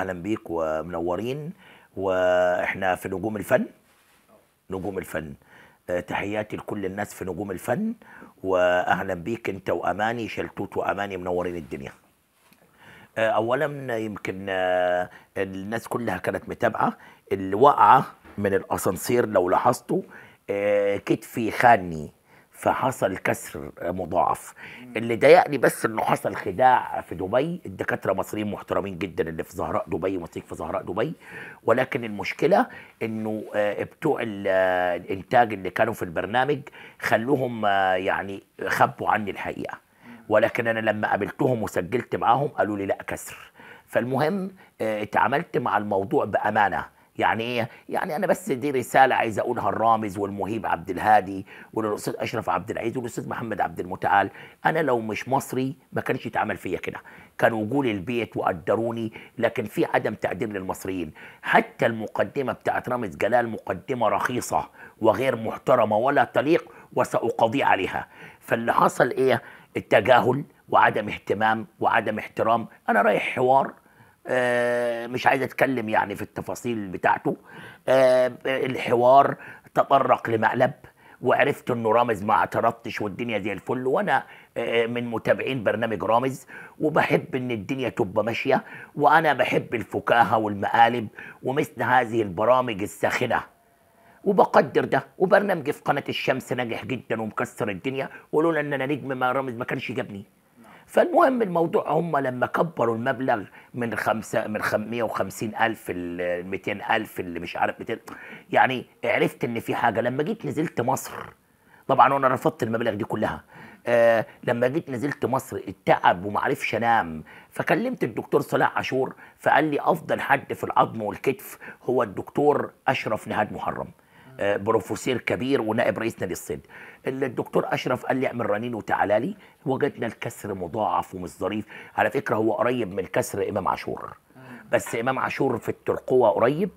اهلا بيك ومنورين واحنا في نجوم الفن نجوم الفن آه، تحياتي لكل الناس في نجوم الفن واهلا بيك انت واماني شلتوت واماني منورين الدنيا آه، اولا يمكن آه، الناس كلها كانت متابعه اللي واقعه من الاسانسير لو لاحظتوا كتفي خاني فحصل كسر مضاعف اللي ضايقني بس انه حصل خداع في دبي الدكاتره مصريين محترمين جدا اللي في زهراء دبي مصريين في زهراء دبي ولكن المشكله انه آه، بتوع آه، الانتاج اللي كانوا في البرنامج خلوهم آه، يعني خبوا عني الحقيقه ولكن انا لما قابلتهم وسجلت معاهم قالوا لي لا كسر فالمهم اتعاملت مع الموضوع بامانه يعني ايه؟ يعني انا بس دي رساله عايز اقولها الرامز والمهيب عبد الهادي وللاستاذ اشرف عبد العزيز والاستاذ محمد عبد المتعال، انا لو مش مصري ما كانش يتعمل فيا كده، كانوا وجوا البيت وقدروني لكن في عدم تقدير للمصريين، حتى المقدمه بتاعت رامز جلال مقدمه رخيصه وغير محترمه ولا تليق وساقضي عليها، فاللي حصل ايه؟ التجاهل وعدم اهتمام وعدم احترام، انا رايح حوار آه، مش عايز اتكلم يعني في التفاصيل بتاعته آه، الحوار تطرق لمقلب وعرفت انه رامز ما اعترضتش والدنيا زي الفل وانا آه، من متابعين برنامج رامز وبحب ان الدنيا تبقى ماشيه وانا بحب الفكاهه والمقالب ومثل هذه البرامج الساخنه وبقدر ده وبرنامجي في قناه الشمس ناجح جدا ومكسر الدنيا ولولا ان انا نجم ما رامز ما كانش جابني فالمهم الموضوع هم لما كبروا المبلغ من خمسة من 550 ألف ل 200 ألف اللي مش عارف يعني عرفت إن في حاجة لما جيت نزلت مصر طبعا أنا رفضت المبالغ دي كلها آه لما جيت نزلت مصر التعب ومعرفش انام فكلمت الدكتور صلاح عاشور فقال لي افضل حد في العظم والكتف هو الدكتور اشرف نهاد محرم آه، بروفيسور كبير ونائب رئيسنا للسن الدكتور اشرف قال لي اعمل رنين وتعالى لي وجدنا الكسر مضاعف ومش ظريف على فكره هو قريب من كسر امام عاشور بس امام عاشور في الترقوه قريب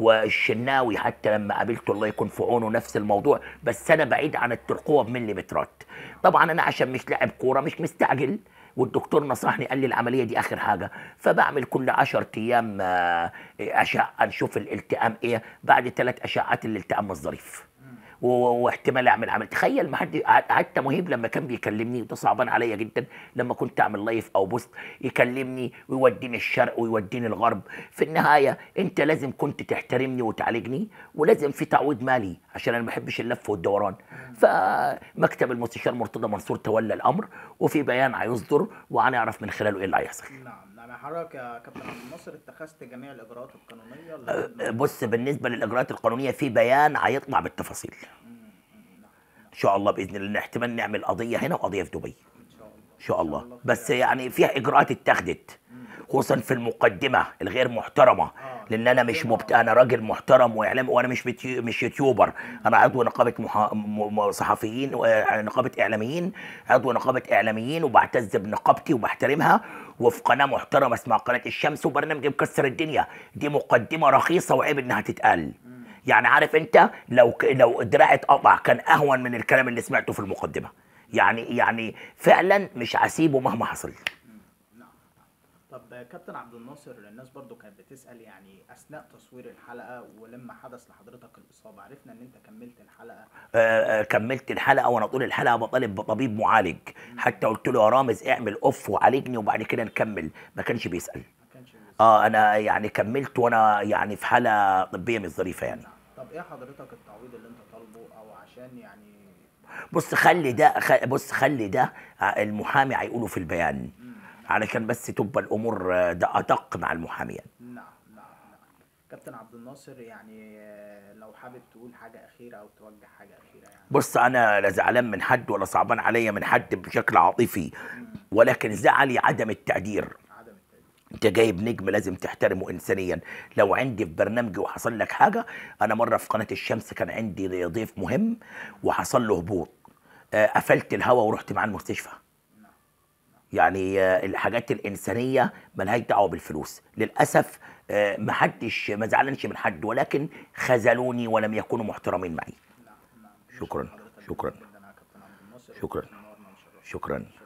والشناوي حتى لما قابلته الله يكون في عونه نفس الموضوع بس انا بعيد عن الترقوه بمليمترات طبعا انا عشان مش لاعب كوره مش مستعجل والدكتور نصحني قال لي العمليه دي اخر حاجه فبعمل كل 10 ايام آه، اشعه نشوف الالتئام ايه بعد ثلاث اشعات الالتئام الظريف واحتمال اعمل عمل تخيل ما حد حتى مهيب لما كان بيكلمني وده صعبان عليا جدا لما كنت اعمل لايف او بوست يكلمني ويوديني الشرق ويوديني الغرب في النهايه انت لازم كنت تحترمني وتعالجني ولازم في تعويض مالي عشان انا ما بحبش اللف والدوران فمكتب المستشار مرتضى منصور تولى الامر وفي بيان هيصدر وهنعرف من خلاله ايه اللي هيحصل نعم يعني حضرتك يا كابتن عبد الناصر اتخذت جميع الاجراءات القانونيه اللي أه، بص بالنسبه للاجراءات القانونيه في بيان هيطلع بالتفاصيل نعم، نعم. ان شاء الله باذن الله احتمال نعمل قضيه هنا وقضيه في دبي ان شاء الله, إن شاء الله. بس يعني فيها اجراءات اتخذت خصوصا في المقدمه الغير محترمه آه. لان انا مش مبت... انا راجل محترم واعلام وانا مش بتي... مش يوتيوبر انا عضو نقابه مح... م... صحفيين آه، نقابه اعلاميين عضو نقابه اعلاميين وبعتز بنقابتي وبحترمها وفي قناه محترمه اسمها قناه الشمس وبرنامج مكسر الدنيا دي مقدمه رخيصه وعيب انها تتقال يعني عارف انت لو لو دراعي اتقطع كان اهون من الكلام اللي سمعته في المقدمه يعني يعني فعلا مش هسيبه مهما حصل طب كابتن عبد الناصر الناس برضو كانت بتسأل يعني أثناء تصوير الحلقة ولما حدث لحضرتك الإصابة عرفنا إن أنت كملت الحلقة آه, آه، كملت الحلقة وأنا طول الحلقة بطالب بطبيب معالج حتى قلت له يا رامز اعمل أوف وعالجني وبعد كده نكمل ما كانش بيسأل اه انا يعني كملت وانا يعني في حاله طبيه مش ظريفه يعني نعم. طب ايه حضرتك التعويض اللي انت طالبه او عشان يعني بص خلي ده خ... بص خلي ده آه، المحامي هيقوله في البيان مم. علشان بس تبقى الامور آه، ادق مع المحامين نعم نعم نعم كابتن عبد الناصر يعني آه، لو حابب تقول حاجه اخيره او توجه حاجه اخيره يعني بص انا لا زعلان من حد ولا صعبان عليا من حد بشكل عاطفي ولكن زعلي عدم التقدير انت جايب نجم لازم تحترمه انسانيا لو عندي في برنامجي وحصل لك حاجه انا مره في قناه الشمس كان عندي ضيف مهم وحصل له هبوط آه، قفلت الهواء ورحت معاه المستشفى يعني آه، الحاجات الانسانيه ملهاش دعوه بالفلوس للاسف آه، ما حدش ما زعلنش من حد ولكن خذلوني ولم يكونوا محترمين معي شكرا شكرا شكرا شكرا